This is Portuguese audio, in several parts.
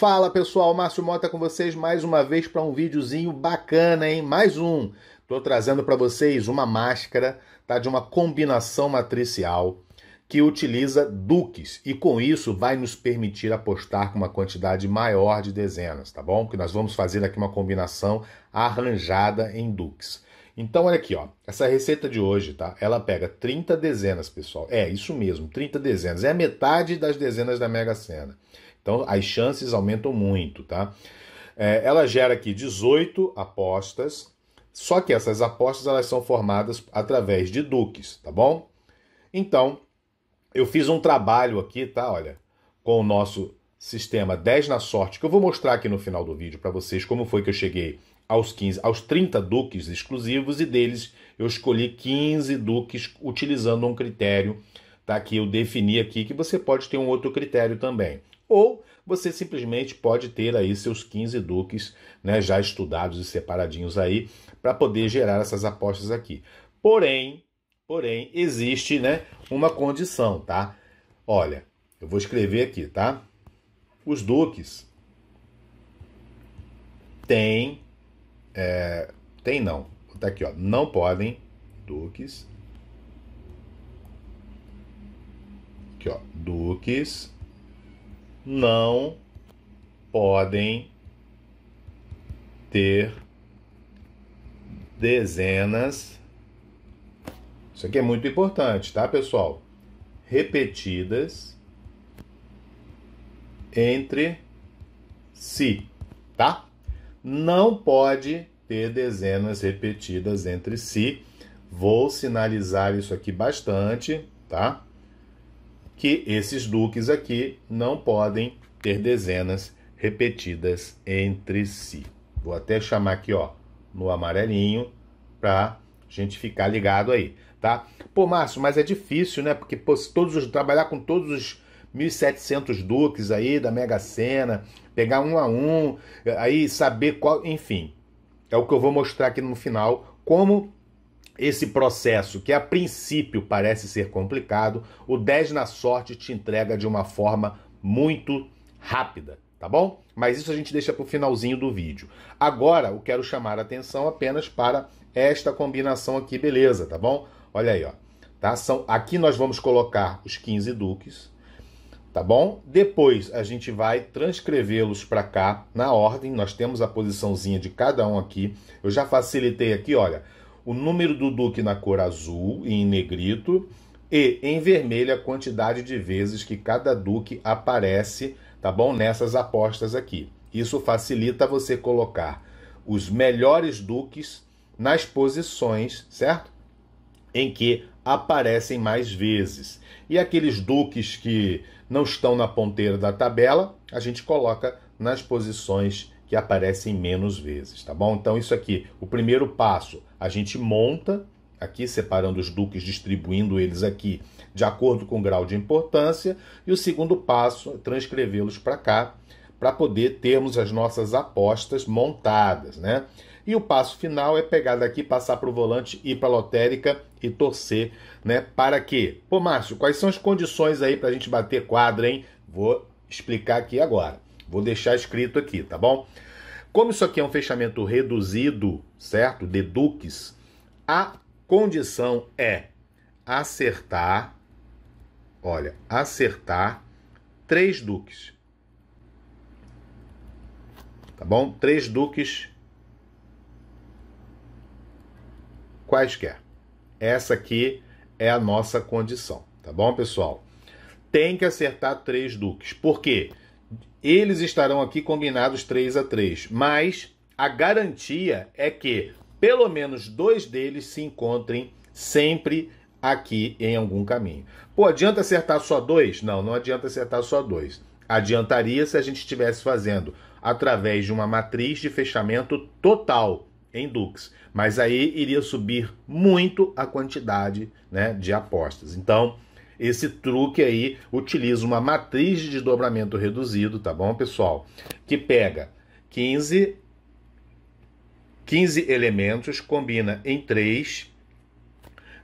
Fala pessoal, Márcio Mota com vocês mais uma vez para um videozinho bacana, hein? Mais um. Estou trazendo para vocês uma máscara, tá? De uma combinação matricial que utiliza duques e com isso vai nos permitir apostar com uma quantidade maior de dezenas, tá bom? Que nós vamos fazer aqui uma combinação arranjada em duques. Então olha aqui, ó, essa receita de hoje, tá? Ela pega 30 dezenas, pessoal. É, isso mesmo, 30 dezenas. É a metade das dezenas da Mega Sena. Então as chances aumentam muito, tá? É, ela gera aqui 18 apostas, só que essas apostas elas são formadas através de duques, tá bom? Então, eu fiz um trabalho aqui, tá? Olha, com o nosso sistema 10 na sorte, que eu vou mostrar aqui no final do vídeo para vocês como foi que eu cheguei aos 15, aos 30 duques exclusivos e deles eu escolhi 15 duques utilizando um critério tá que eu defini aqui que você pode ter um outro critério também. Ou você simplesmente pode ter aí seus 15 duques né, já estudados e separadinhos aí para poder gerar essas apostas aqui. Porém, porém, existe né, uma condição, tá? Olha, eu vou escrever aqui, tá? Os duques têm. É, tem não. Tá aqui, ó. Não podem. Duques. Aqui, ó. Duques não podem ter dezenas. Isso aqui é muito importante, tá, pessoal? Repetidas entre si, tá? Não pode ter dezenas repetidas entre si. Vou sinalizar isso aqui bastante, tá? que esses duques aqui não podem ter dezenas repetidas entre si. Vou até chamar aqui, ó, no amarelinho, para a gente ficar ligado aí, tá? Pô, Márcio, mas é difícil, né? Porque pô, todos os, trabalhar com todos os 1.700 duques aí da Mega Sena, pegar um a um, aí saber qual, enfim. É o que eu vou mostrar aqui no final, como esse processo, que a princípio parece ser complicado, o 10 na sorte te entrega de uma forma muito rápida, tá bom? Mas isso a gente deixa para o finalzinho do vídeo. Agora eu quero chamar a atenção apenas para esta combinação aqui, beleza, tá bom? Olha aí, ó. Tá? São, aqui nós vamos colocar os 15 duques, tá bom? Depois a gente vai transcrevê-los para cá na ordem. Nós temos a posiçãozinha de cada um aqui. Eu já facilitei aqui, olha o número do Duque na cor azul e em negrito, e em vermelho a quantidade de vezes que cada Duque aparece, tá bom? Nessas apostas aqui. Isso facilita você colocar os melhores Duques nas posições, certo? Em que aparecem mais vezes. E aqueles Duques que não estão na ponteira da tabela, a gente coloca nas posições que aparecem menos vezes, tá bom? Então, isso aqui, o primeiro passo, a gente monta aqui, separando os duques, distribuindo eles aqui de acordo com o grau de importância, e o segundo passo, transcrevê-los para cá, para poder termos as nossas apostas montadas, né? E o passo final é pegar daqui, passar para o volante, ir para a lotérica e torcer, né? Para quê? Pô, Márcio, quais são as condições aí para a gente bater quadra, hein? Vou explicar aqui agora. Vou deixar escrito aqui, tá bom? Como isso aqui é um fechamento reduzido, certo? De duques, a condição é acertar, olha, acertar três duques. Tá bom? Três duques quaisquer. Essa aqui é a nossa condição, tá bom, pessoal? Tem que acertar três duques. Por quê? eles estarão aqui combinados 3 a 3, mas a garantia é que pelo menos dois deles se encontrem sempre aqui em algum caminho. Pô, adianta acertar só dois? Não, não adianta acertar só dois. Adiantaria se a gente estivesse fazendo através de uma matriz de fechamento total em Dux, mas aí iria subir muito a quantidade né, de apostas. Então, esse truque aí utiliza uma matriz de dobramento reduzido, tá bom, pessoal? Que pega 15, 15 elementos, combina em 3,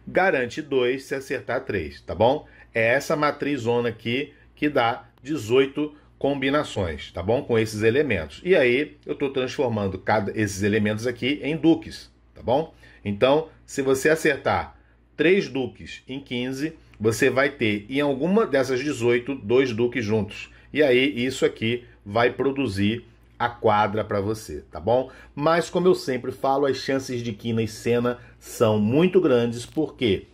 garante 2 se acertar 3, tá bom? É essa matrizona aqui que dá 18 combinações, tá bom? Com esses elementos. E aí eu estou transformando cada, esses elementos aqui em duques, tá bom? Então, se você acertar 3 duques em 15, você vai ter em alguma dessas 18 dois duques juntos. E aí isso aqui vai produzir a quadra para você, tá bom? Mas como eu sempre falo, as chances de quina e cena são muito grandes, porque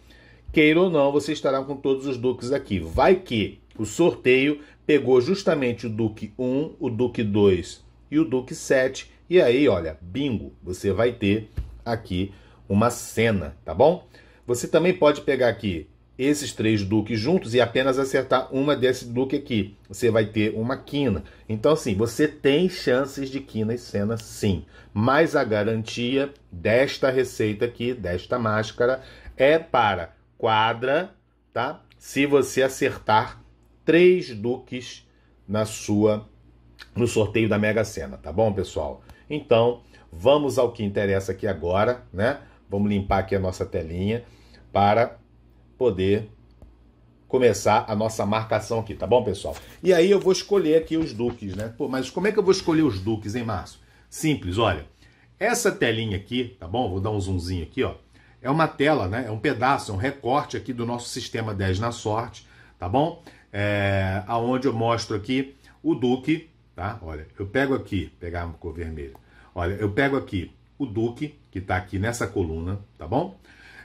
queira ou não, você estará com todos os duques aqui. Vai que o sorteio pegou justamente o duque 1, o duque 2 e o duque 7, e aí, olha, bingo, você vai ter aqui uma cena, tá bom? Você também pode pegar aqui esses três duques juntos e apenas acertar uma desse duque aqui. Você vai ter uma quina. Então, assim, você tem chances de quina e cena sim. Mas a garantia desta receita aqui, desta máscara, é para quadra, tá? Se você acertar três duques na sua no sorteio da Mega Sena, tá bom, pessoal? Então, vamos ao que interessa aqui agora, né? Vamos limpar aqui a nossa telinha para poder começar a nossa marcação aqui, tá bom, pessoal? E aí eu vou escolher aqui os duques, né? Pô, mas como é que eu vou escolher os duques, em março? Simples, olha. Essa telinha aqui, tá bom? Vou dar um zoomzinho aqui, ó. É uma tela, né? É um pedaço, é um recorte aqui do nosso sistema 10 na sorte, tá bom? É, aonde eu mostro aqui o duque, tá? Olha, eu pego aqui, pegar uma cor vermelha. Olha, eu pego aqui o duque, que tá aqui nessa coluna, tá bom?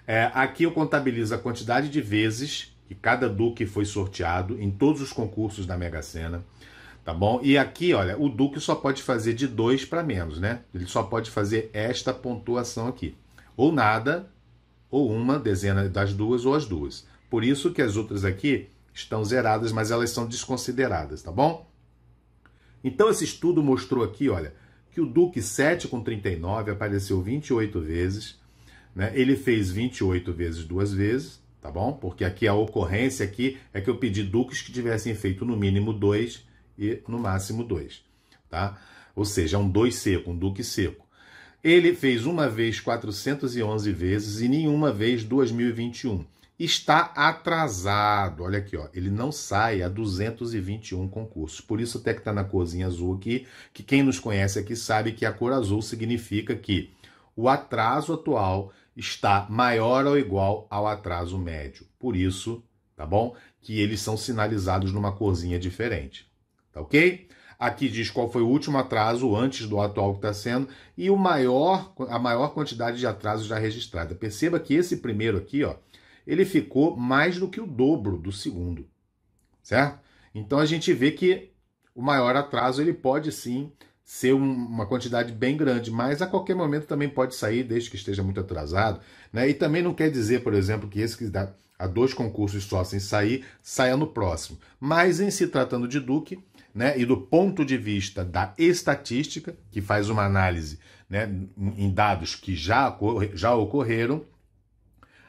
É, aqui eu contabilizo a quantidade de vezes que cada Duque foi sorteado em todos os concursos da Mega Sena. Tá bom? E aqui, olha, o Duque só pode fazer de 2 para menos, né? Ele só pode fazer esta pontuação aqui. Ou nada, ou uma dezena das duas, ou as duas. Por isso que as outras aqui estão zeradas, mas elas são desconsideradas, tá bom? Então esse estudo mostrou aqui, olha, que o Duque 7 com 39 apareceu 28 vezes, né? Ele fez 28 vezes duas vezes, tá bom? Porque aqui a ocorrência aqui é que eu pedi duques que tivessem feito no mínimo dois e no máximo dois, tá? Ou seja, é um dois seco, um duque seco. Ele fez uma vez 411 vezes e nenhuma vez 2021. Está atrasado, olha aqui, ó. Ele não sai a 221 concursos. Por isso até que está na cor azul aqui, que quem nos conhece aqui sabe que a cor azul significa que o atraso atual está maior ou igual ao atraso médio. Por isso, tá bom? Que eles são sinalizados numa corzinha diferente. Tá ok? Aqui diz qual foi o último atraso antes do atual que está sendo e o maior, a maior quantidade de atrasos já registrada. Perceba que esse primeiro aqui, ó, ele ficou mais do que o dobro do segundo, certo? Então a gente vê que o maior atraso ele pode sim ser uma quantidade bem grande, mas a qualquer momento também pode sair, desde que esteja muito atrasado. Né? E também não quer dizer, por exemplo, que esse que dá a dois concursos só sem sair, saia no próximo. Mas em se tratando de Duque, né, e do ponto de vista da estatística, que faz uma análise né, em dados que já, já ocorreram,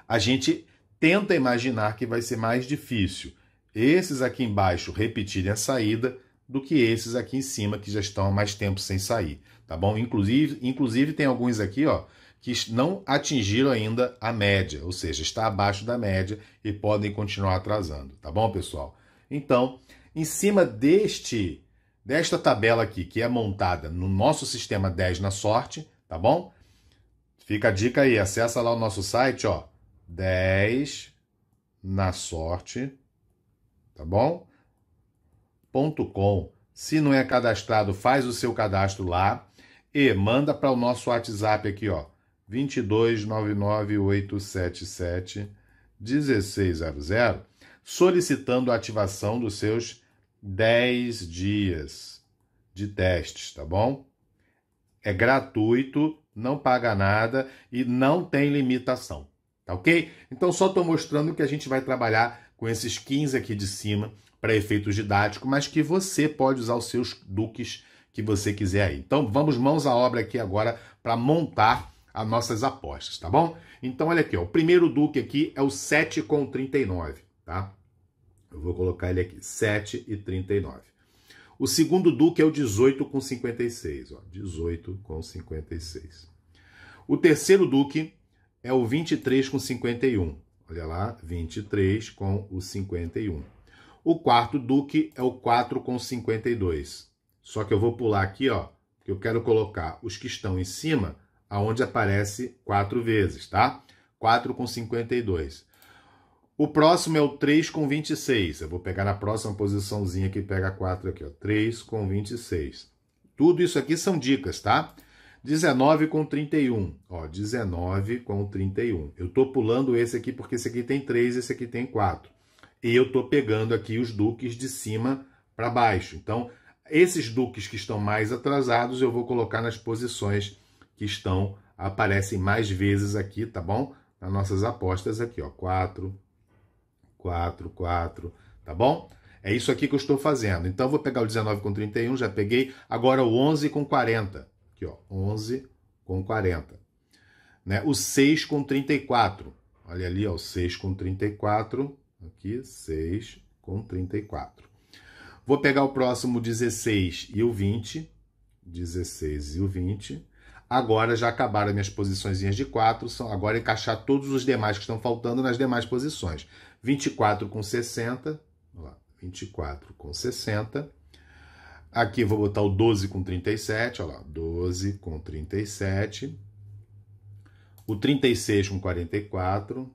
a gente tenta imaginar que vai ser mais difícil esses aqui embaixo repetirem a saída do que esses aqui em cima que já estão há mais tempo sem sair, tá bom? Inclusive, inclusive tem alguns aqui, ó, que não atingiram ainda a média, ou seja, está abaixo da média e podem continuar atrasando, tá bom, pessoal? Então, em cima deste desta tabela aqui, que é montada no nosso sistema 10 na sorte, tá bom? Fica a dica aí, acessa lá o nosso site, ó, 10 na sorte, tá bom? Se não é cadastrado, faz o seu cadastro lá e manda para o nosso WhatsApp aqui, ó, 2299877 1600, solicitando a ativação dos seus 10 dias de testes, tá bom? É gratuito, não paga nada e não tem limitação, tá ok? Então só estou mostrando que a gente vai trabalhar com esses 15 aqui de cima para efeitos didáticos, mas que você pode usar os seus duques que você quiser aí. Então vamos mãos à obra aqui agora para montar as nossas apostas, tá bom? Então olha aqui, ó, o primeiro duque aqui é o 7 com 39, tá? Eu vou colocar ele aqui, 7 e 39. O segundo duque é o 18 com 56, ó, 18 com 56. O terceiro duque é o 23 com 51. Olha lá, 23 com o 51. O quarto duque é o 4 com 52. Só que eu vou pular aqui, ó, que eu quero colocar os que estão em cima, aonde aparece quatro vezes, tá? 4 com 52. O próximo é o 3 com 26. Eu vou pegar na próxima posiçãozinha que pega 4 aqui, ó. 3 com 26. Tudo isso aqui são dicas, tá? 19 com 31. Ó, 19 com 31. Eu tô pulando esse aqui porque esse aqui tem 3 esse aqui tem 4 e eu estou pegando aqui os duques de cima para baixo. Então, esses duques que estão mais atrasados, eu vou colocar nas posições que estão aparecem mais vezes aqui, tá bom? Nas nossas apostas aqui, ó, 4, 4, 4, tá bom? É isso aqui que eu estou fazendo. Então, vou pegar o 19 com 31, já peguei. Agora, o 11 com 40. Aqui, ó, 11 com 40. Né? O 6 com 34. Olha ali, ó, o 6 com 34. Aqui, 6 com 34. Vou pegar o próximo 16 e o 20. 16 e o 20. Agora já acabaram minhas posições de 4. São agora encaixar todos os demais que estão faltando nas demais posições. 24 com 60. Ó, 24 com 60. Aqui vou botar o 12 com 37. Olha lá, 12 com 37. O 36 com 44.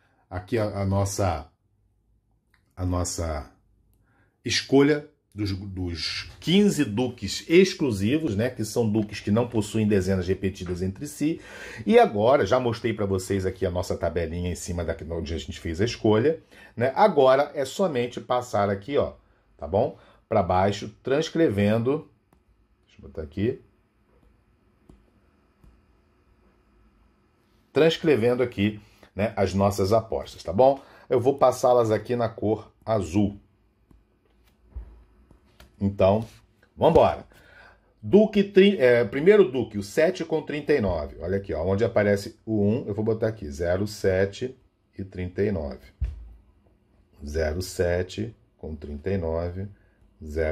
aqui a, a nossa a nossa escolha dos, dos 15 duques exclusivos, né, que são duques que não possuem dezenas repetidas entre si. E agora, já mostrei para vocês aqui a nossa tabelinha em cima da onde a gente fez a escolha, né? Agora é somente passar aqui, ó, tá bom? Para baixo, transcrevendo. Deixa eu botar aqui. Transcrevendo aqui né, as nossas apostas, tá bom? Eu vou passá-las aqui na cor azul. Então, vamos embora. Duque, é, primeiro Duque, o 7 com 39. Olha aqui, ó, onde aparece o 1, eu vou botar aqui 07 e 39. 07 com 39,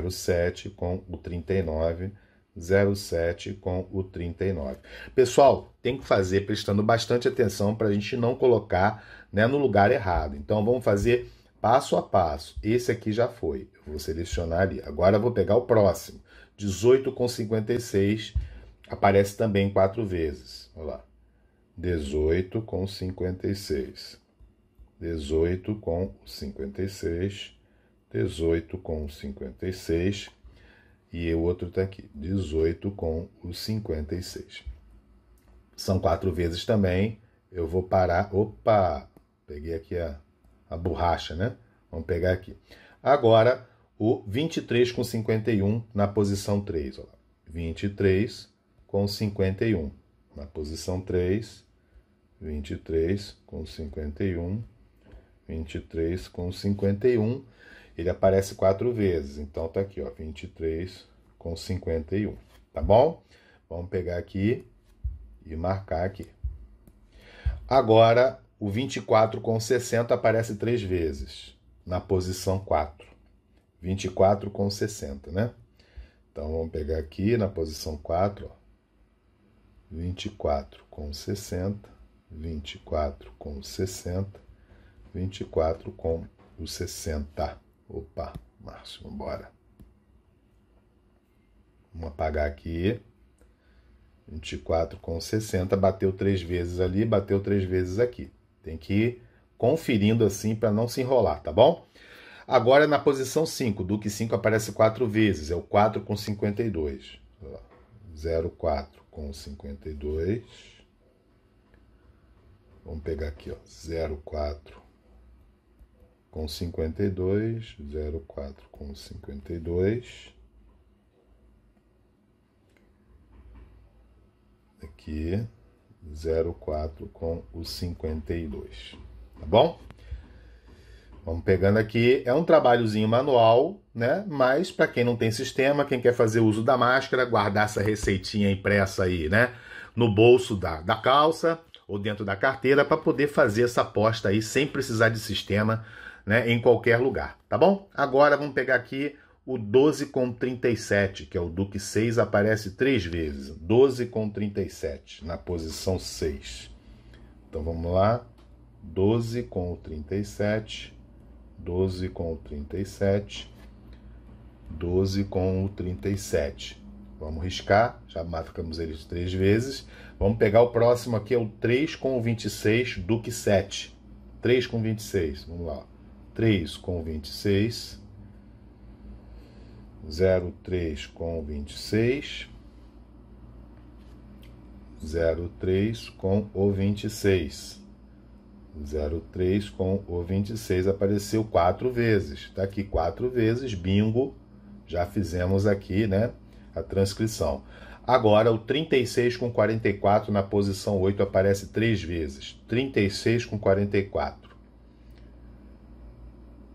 07 com o 39 07 com o 39. Pessoal, tem que fazer prestando bastante atenção para a gente não colocar né, no lugar errado. Então vamos fazer passo a passo. Esse aqui já foi. Eu vou selecionar ali. Agora vou pegar o próximo. 18 com 56 aparece também quatro vezes. Olha lá. 18 com 56. 18 com 56. 18 com 56 e o outro está aqui, 18 com o 56. São quatro vezes também. Eu vou parar. Opa! Peguei aqui a, a borracha, né? Vamos pegar aqui. Agora, o 23 com 51 na posição 3. Ó. 23 com 51 na posição 3. 23 com 51. 23 com 51 ele aparece quatro vezes. Então tá aqui, ó, 23 com 51, tá bom? Vamos pegar aqui e marcar aqui. Agora, o 24 com 60 aparece três vezes, na posição 4. 24 com 60, né? Então vamos pegar aqui na posição 4, ó. 24 com 60, 24 com 60, 24 com o 60. Opa, Márcio, vamos embora. Vamos apagar aqui. 24 com 60, bateu três vezes ali, bateu três vezes aqui. Tem que ir conferindo assim para não se enrolar, tá bom? Agora na posição 5, Duque 5 aparece quatro vezes, é o 4 com 52. 04 com 52. Vamos pegar aqui, ó, 04 com 52, 04 com 52. Aqui, 04 com o 52. Tá bom? Vamos pegando aqui, é um trabalhozinho manual, né? Mas para quem não tem sistema, quem quer fazer uso da máscara, guardar essa receitinha impressa aí, né? No bolso da, da calça ou dentro da carteira para poder fazer essa aposta aí sem precisar de sistema né, em qualquer lugar, tá bom? Agora vamos pegar aqui o 12 com 37, que é o Duque 6, aparece três vezes. 12 com 37, na posição 6. Então vamos lá. 12 com 37, 12 com 37, 12 com 37. Vamos riscar, já marcamos eles três vezes. Vamos pegar o próximo aqui, é o 3 com 26, Duque 7. 3 com 26, vamos lá. 03 com 26, 03 com 26, 03 com o 26. 03 com o 26 apareceu quatro vezes. Está aqui quatro vezes, bingo. Já fizemos aqui, né, a transcrição. Agora o 36 com 44 na posição 8 aparece três vezes. 36 com 44.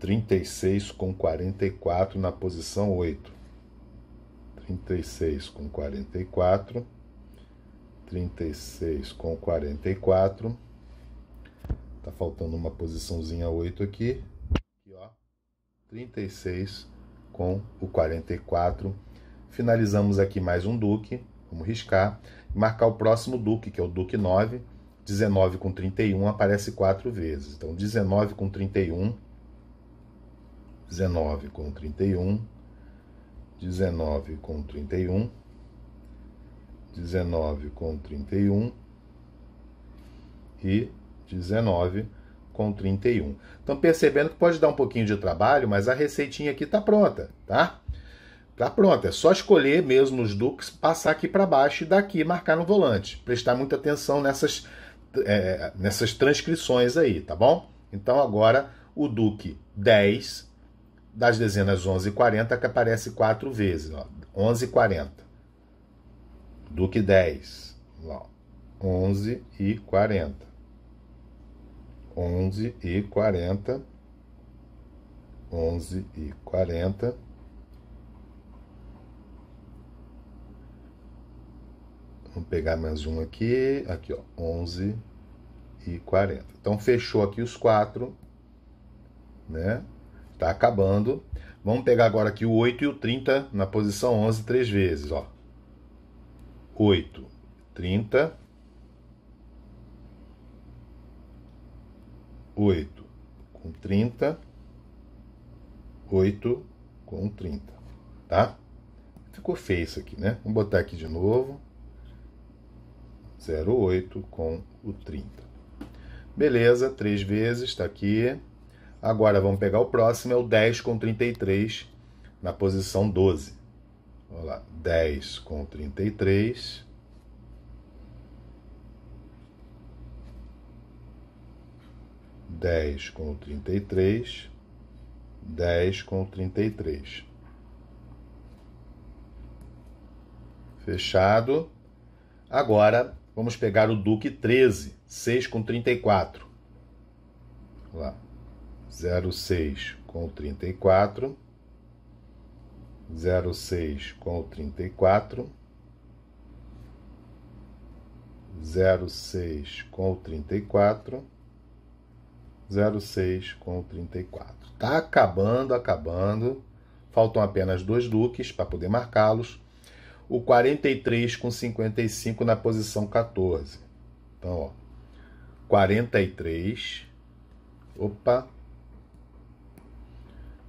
36 com 44 na posição 8. 36 com 44, 36 com 44. Tá faltando uma posiçãozinha 8 aqui. Aqui, ó. 36 com o 44. Finalizamos aqui mais um duque. Vamos riscar marcar o próximo duque, que é o duque 9. 19 com 31 aparece quatro vezes. Então 19 com 31 19 com 31, 19 com 31, 19 com 31 e 19 com 31. Estão percebendo que pode dar um pouquinho de trabalho, mas a receitinha aqui está pronta, tá? Tá pronta, é só escolher mesmo os duques, passar aqui para baixo e daqui marcar no volante. Prestar muita atenção nessas, é, nessas transcrições aí, tá bom? Então agora o duque 10 das dezenas 11 e 40, que aparece quatro vezes. Ó, 11 e 40. Duque 10. Lá, 11 e 40. 11 e 40. 11 e 40. Vamos pegar mais um aqui. Aqui, ó. 11 e 40. Então, fechou aqui os quatro, né? Tá acabando. Vamos pegar agora aqui o 8 e o 30 na posição 11 três vezes, ó. 8, 30. 8 com 30. 8 com 30, tá? Ficou feio isso aqui, né? Vamos botar aqui de novo. 08 com o 30. Beleza, três vezes, tá aqui. Agora vamos pegar o próximo, é o 10 com 33 na posição 12. Vamos lá, 10 com 33. Dez com trinta e três, dez com trinta e três. Fechado. Agora vamos pegar o Duque 13, 6 com 34. Vamos lá. 06 com 34, 06 com 34, 06 com 34, 06 com 34. Tá acabando, acabando. Faltam apenas dois duques para poder marcá-los. O 43 com 55 na posição 14. Então, ó, 43. Opa,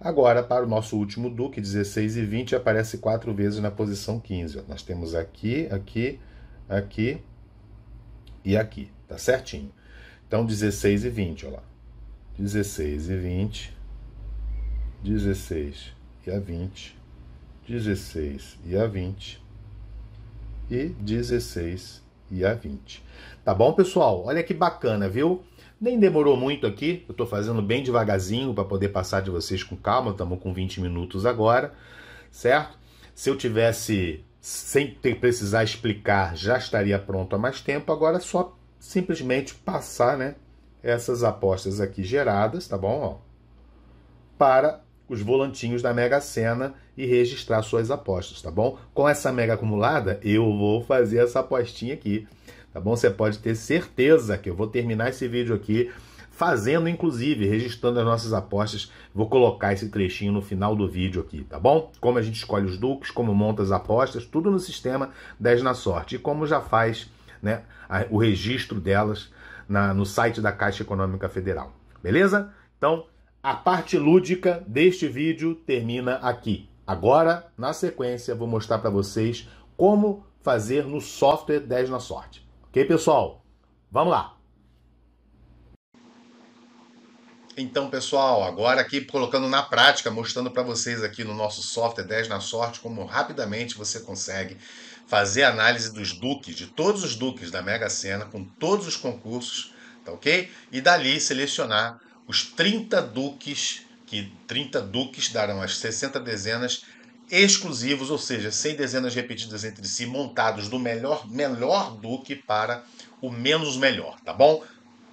Agora, para o nosso último Duque, 16 e 20, aparece quatro vezes na posição 15. Nós temos aqui, aqui, aqui e aqui. Tá certinho. Então, 16 e 20, olha lá. 16 e 20, 16 e a 20, 16 e a 20 e 16 e a 20. Tá bom, pessoal? Olha que bacana, viu? Nem demorou muito aqui, eu estou fazendo bem devagarzinho para poder passar de vocês com calma, estamos com 20 minutos agora, certo? Se eu tivesse sem ter, precisar explicar, já estaria pronto há mais tempo, agora é só simplesmente passar né, essas apostas aqui geradas, tá bom? Ó, para os volantinhos da Mega Sena e registrar suas apostas, tá bom? Com essa mega acumulada, eu vou fazer essa apostinha aqui tá bom? Você pode ter certeza que eu vou terminar esse vídeo aqui fazendo, inclusive, registrando as nossas apostas. Vou colocar esse trechinho no final do vídeo aqui, tá bom? Como a gente escolhe os duques, como monta as apostas, tudo no sistema 10 na sorte. E como já faz né, o registro delas na, no site da Caixa Econômica Federal. Beleza? Então, a parte lúdica deste vídeo termina aqui. Agora, na sequência, vou mostrar para vocês como fazer no software 10 na sorte. Ok, pessoal? Vamos lá. Então, pessoal, agora aqui colocando na prática, mostrando para vocês aqui no nosso software 10 na sorte como rapidamente você consegue fazer análise dos duques, de todos os duques da Mega Sena, com todos os concursos, tá ok? E dali selecionar os 30 duques, que 30 duques darão as 60 dezenas exclusivos, ou seja, sem dezenas repetidas entre si, montados do melhor, melhor do que para o menos melhor, tá bom?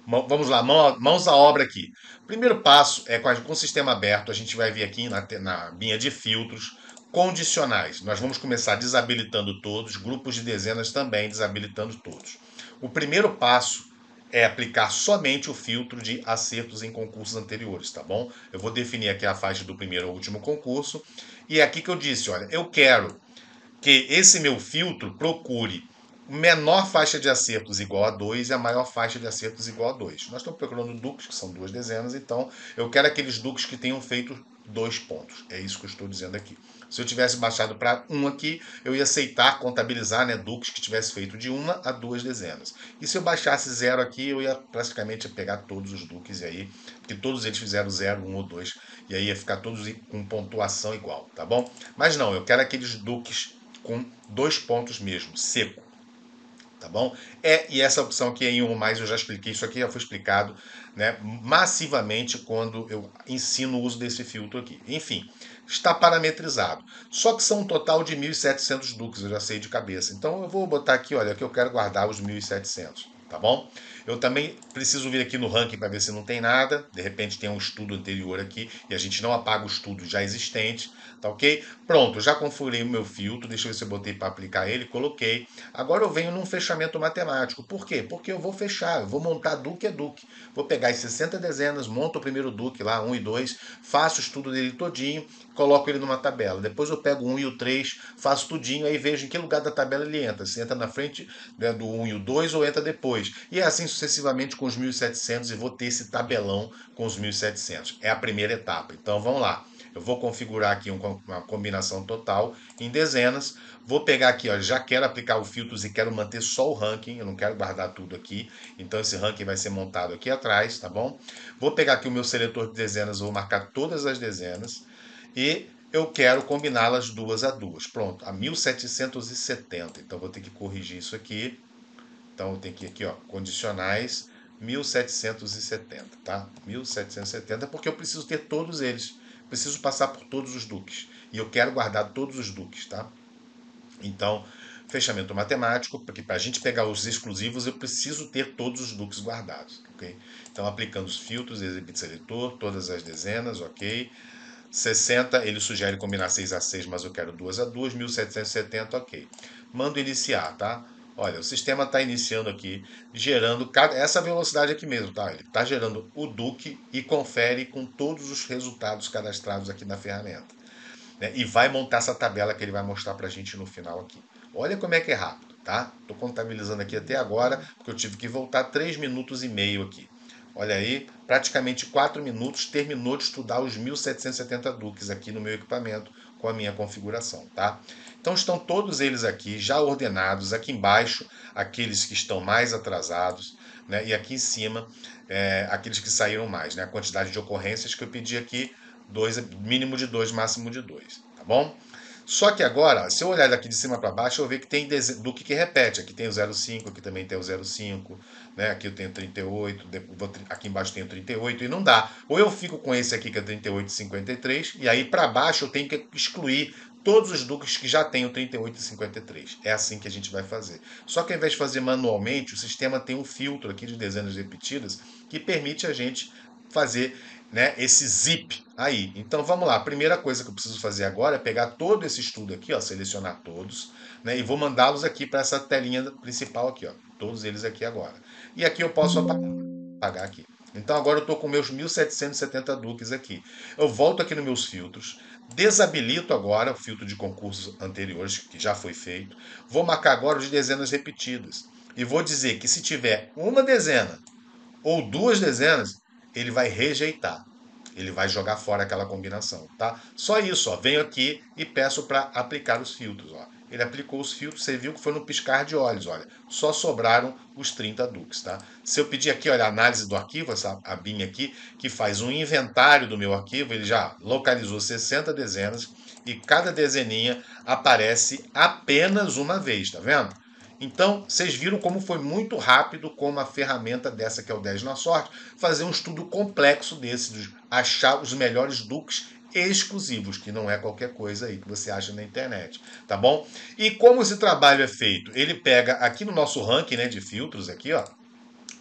Vamos lá, mãos à obra aqui. Primeiro passo é com o sistema aberto, a gente vai vir aqui na, na linha de filtros condicionais. Nós vamos começar desabilitando todos, grupos de dezenas também desabilitando todos. O primeiro passo é aplicar somente o filtro de acertos em concursos anteriores, tá bom? Eu vou definir aqui a faixa do primeiro ao último concurso e é aqui que eu disse, olha, eu quero que esse meu filtro procure menor faixa de acertos igual a 2 e a maior faixa de acertos igual a 2. Nós estamos procurando duques, que são duas dezenas, então eu quero aqueles duques que tenham feito dois pontos. É isso que eu estou dizendo aqui. Se eu tivesse baixado para um aqui, eu ia aceitar contabilizar né, duques que tivesse feito de uma a duas dezenas. E se eu baixasse zero aqui, eu ia praticamente pegar todos os duques e aí, porque todos eles fizeram zero, um ou dois, e aí ia ficar todos com pontuação igual, tá bom? Mas não, eu quero aqueles duques com dois pontos mesmo, seco tá bom? É, e essa opção aqui é em um mais, eu já expliquei, isso aqui já foi explicado né, massivamente quando eu ensino o uso desse filtro aqui. Enfim, está parametrizado. Só que são um total de 1.700 duques, eu já sei de cabeça. Então eu vou botar aqui, olha, que eu quero guardar os 1.700, tá bom? Eu também preciso vir aqui no ranking para ver se não tem nada. De repente tem um estudo anterior aqui e a gente não apaga o estudo já existente, tá ok? Pronto, já configurei o meu filtro, deixa eu ver se eu botei para aplicar ele, coloquei. Agora eu venho num fechamento matemático. Por quê? Porque eu vou fechar, eu vou montar duque a duque. Vou pegar as 60 dezenas, monto o primeiro duque lá, 1 um e 2, faço o estudo dele todinho, coloco ele numa tabela. Depois eu pego o 1 um e o 3, faço tudinho, aí vejo em que lugar da tabela ele entra. Se entra na frente né, do 1 um e o 2 ou entra depois. E é assim sucessivamente com os 1.700 e vou ter esse tabelão com os 1.700. É a primeira etapa. Então vamos lá. Eu vou configurar aqui uma combinação total em dezenas. Vou pegar aqui, ó, já quero aplicar o filtros e quero manter só o ranking. Eu não quero guardar tudo aqui. Então esse ranking vai ser montado aqui atrás, tá bom? Vou pegar aqui o meu seletor de dezenas, vou marcar todas as dezenas. E eu quero combiná-las duas a duas. Pronto, a 1770. Então vou ter que corrigir isso aqui. Então tem que aqui, ó, condicionais 1770, tá? 1770, porque eu preciso ter todos eles. Preciso passar por todos os duques. E eu quero guardar todos os duques, tá? Então, fechamento matemático, porque para a gente pegar os exclusivos, eu preciso ter todos os duques guardados, ok? Então, aplicando os filtros, exibit seletor, todas as dezenas, ok? 60, ele sugere combinar 6 a 6, mas eu quero 2 a 2, 1770, ok. Mando iniciar, tá? Olha, o sistema está iniciando aqui, gerando cada, essa velocidade aqui mesmo, tá? Ele está gerando o Duke e confere com todos os resultados cadastrados aqui na ferramenta. Né? E vai montar essa tabela que ele vai mostrar para a gente no final aqui. Olha como é que é rápido, tá? Estou contabilizando aqui até agora, porque eu tive que voltar 3 minutos e meio aqui. Olha aí, praticamente 4 minutos, terminou de estudar os 1770 duques aqui no meu equipamento, com a minha configuração, tá? Então estão todos eles aqui já ordenados, aqui embaixo aqueles que estão mais atrasados, né? E aqui em cima é, aqueles que saíram mais, né? A quantidade de ocorrências que eu pedi aqui, dois, mínimo de dois, máximo de dois, tá bom? Só que agora, se eu olhar daqui de cima para baixo, eu ver que tem do que, repete. Aqui tem o 05, aqui também tem o 05, né? aqui eu tenho 38, aqui embaixo tenho 38 e não dá. Ou eu fico com esse aqui que é 38 e 53 e aí para baixo eu tenho que excluir todos os duques que já tem o 38 e 53. É assim que a gente vai fazer. Só que ao invés de fazer manualmente, o sistema tem um filtro aqui de dezenas repetidas que permite a gente fazer né, esse zip aí. Então vamos lá, a primeira coisa que eu preciso fazer agora é pegar todo esse estudo aqui, ó, selecionar todos, né, e vou mandá-los aqui para essa telinha principal aqui, ó, todos eles aqui agora. E aqui eu posso apagar, apagar aqui. Então agora eu estou com meus 1770 duques aqui. Eu volto aqui nos meus filtros, desabilito agora o filtro de concursos anteriores que já foi feito, vou marcar agora as dezenas repetidas e vou dizer que se tiver uma dezena ou duas dezenas, ele vai rejeitar. Ele vai jogar fora aquela combinação, tá? Só isso, ó. Venho aqui e peço para aplicar os filtros, ó. Ele aplicou os filtros, você viu que foi no piscar de olhos, olha. Só sobraram os 30 duques, tá? Se eu pedir aqui, olha, análise do arquivo, essa abinha aqui, que faz um inventário do meu arquivo, ele já localizou 60 dezenas e cada dezeninha aparece apenas uma vez, tá vendo? Então, vocês viram como foi muito rápido com uma ferramenta dessa que é o 10 na sorte, fazer um estudo complexo desse, de achar os melhores duques exclusivos, que não é qualquer coisa aí que você acha na internet, tá bom? E como esse trabalho é feito? Ele pega aqui no nosso ranking, né, de filtros aqui, ó,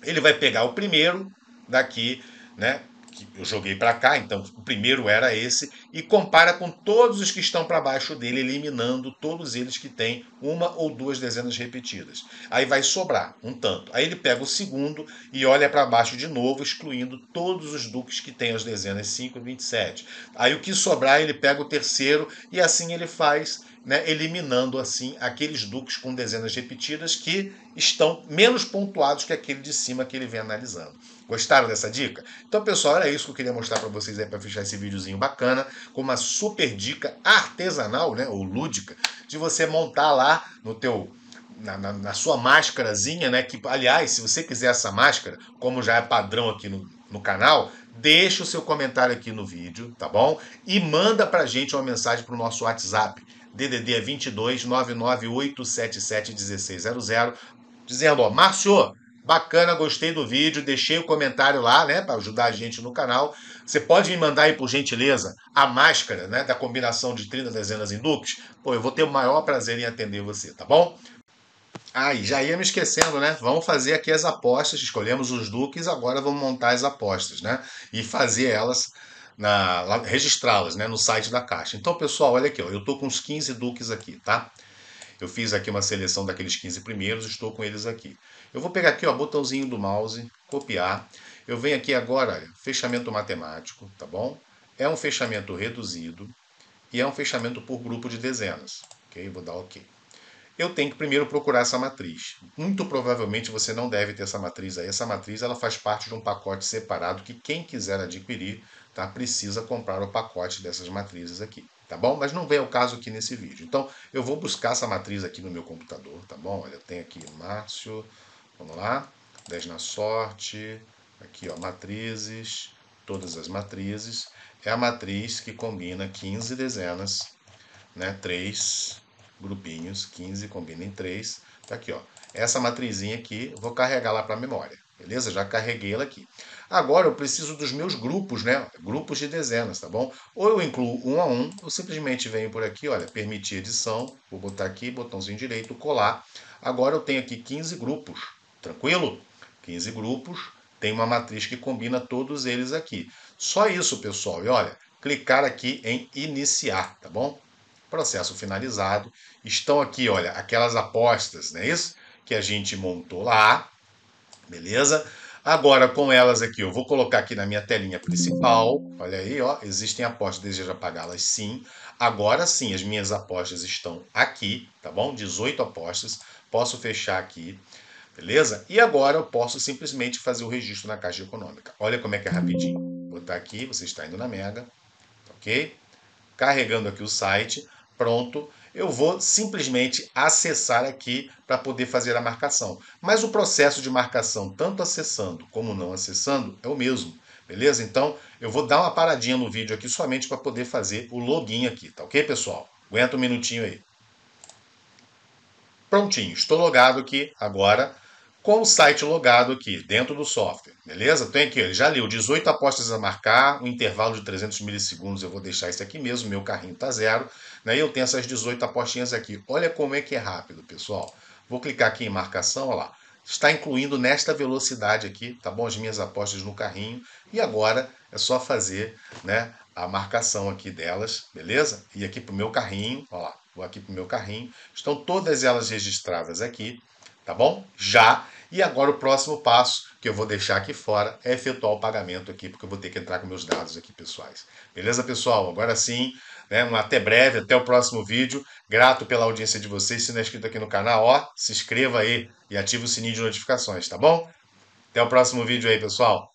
ele vai pegar o primeiro daqui, né, que eu joguei para cá, então o primeiro era esse, e compara com todos os que estão para baixo dele, eliminando todos eles que têm uma ou duas dezenas repetidas. Aí vai sobrar um tanto. Aí ele pega o segundo e olha para baixo de novo, excluindo todos os duques que têm as dezenas 5 e 27. Aí o que sobrar, ele pega o terceiro e assim ele faz né, eliminando assim aqueles duques com dezenas repetidas que estão menos pontuados que aquele de cima que ele vem analisando. Gostaram dessa dica? Então, pessoal, era isso que eu queria mostrar para vocês aí para fechar esse videozinho bacana, com uma super dica artesanal, né, ou lúdica, de você montar lá no teu na, na, na sua máscarazinha, né? Que, aliás, se você quiser essa máscara, como já é padrão aqui no, no canal, deixa o seu comentário aqui no vídeo, tá bom? E manda pra gente uma mensagem pro nosso WhatsApp. DDD é 22 998771600, dizendo, ó, Márcio, bacana, gostei do vídeo, deixei o comentário lá, né, para ajudar a gente no canal. Você pode me mandar aí, por gentileza, a máscara, né, da combinação de 30 dezenas duques? Pô, eu vou ter o maior prazer em atender você, tá bom? Ah, e já ia me esquecendo, né? Vamos fazer aqui as apostas, escolhemos os duques, agora vamos montar as apostas, né? E fazer elas na, registrá-las né, no site da Caixa. Então, pessoal, olha aqui, ó, eu estou com os 15 duques aqui, tá? Eu fiz aqui uma seleção daqueles 15 primeiros, estou com eles aqui. Eu vou pegar aqui o botãozinho do mouse, copiar. Eu venho aqui agora, olha, fechamento matemático, tá bom? É um fechamento reduzido e é um fechamento por grupo de dezenas. Ok? Vou dar OK eu tenho que primeiro procurar essa matriz. Muito provavelmente você não deve ter essa matriz aí. Essa matriz ela faz parte de um pacote separado que quem quiser adquirir tá, precisa comprar o pacote dessas matrizes aqui. Tá bom? Mas não vem ao caso aqui nesse vídeo. Então, eu vou buscar essa matriz aqui no meu computador, tá bom? Olha, eu tenho aqui Márcio, vamos lá, 10 na sorte, aqui ó, matrizes, todas as matrizes. É a matriz que combina 15 dezenas, né? 3, grupinhos, 15, combina em 3. Tá aqui, ó. Essa matrizinha aqui, vou carregar lá para a memória. Beleza? Já carreguei ela aqui. Agora eu preciso dos meus grupos, né? Grupos de dezenas, tá bom? Ou eu incluo um a um, ou simplesmente venho por aqui, olha, permitir edição, vou botar aqui, botãozinho direito, colar. Agora eu tenho aqui 15 grupos, tranquilo? 15 grupos, tem uma matriz que combina todos eles aqui. Só isso, pessoal. E olha, clicar aqui em iniciar, tá bom? processo finalizado. Estão aqui, olha, aquelas apostas, não é isso? Que a gente montou lá, beleza? Agora, com elas aqui, eu vou colocar aqui na minha telinha principal. Olha aí, ó, existem apostas, deseja pagá-las sim. Agora sim, as minhas apostas estão aqui, tá bom? 18 apostas, posso fechar aqui, beleza? E agora eu posso simplesmente fazer o registro na Caixa Econômica. Olha como é que é rapidinho. Vou botar aqui, você está indo na Mega, ok? Carregando aqui o site. Pronto, eu vou simplesmente acessar aqui para poder fazer a marcação. Mas o processo de marcação, tanto acessando como não acessando, é o mesmo. Beleza? Então, eu vou dar uma paradinha no vídeo aqui somente para poder fazer o login aqui, tá ok, pessoal? Aguenta um minutinho aí. Prontinho, estou logado aqui agora com o site logado aqui, dentro do software, beleza? Tem aqui, ele já leu 18 apostas a marcar, um intervalo de 300 milissegundos, eu vou deixar isso aqui mesmo, meu carrinho tá zero, né? eu tenho essas 18 apostinhas aqui. Olha como é que é rápido, pessoal. Vou clicar aqui em marcação, olha lá. Está incluindo nesta velocidade aqui, tá bom? As minhas apostas no carrinho. E agora é só fazer, né, a marcação aqui delas, beleza? E aqui pro meu carrinho, olha lá. Vou aqui pro meu carrinho. Estão todas elas registradas aqui, tá bom? Já e agora o próximo passo, que eu vou deixar aqui fora, é efetuar o pagamento aqui, porque eu vou ter que entrar com meus dados aqui pessoais. Beleza, pessoal? Agora sim, né? Um até breve, até o próximo vídeo. Grato pela audiência de vocês. Se não é inscrito aqui no canal, ó, se inscreva aí e ative o sininho de notificações, tá bom? Até o próximo vídeo aí, pessoal.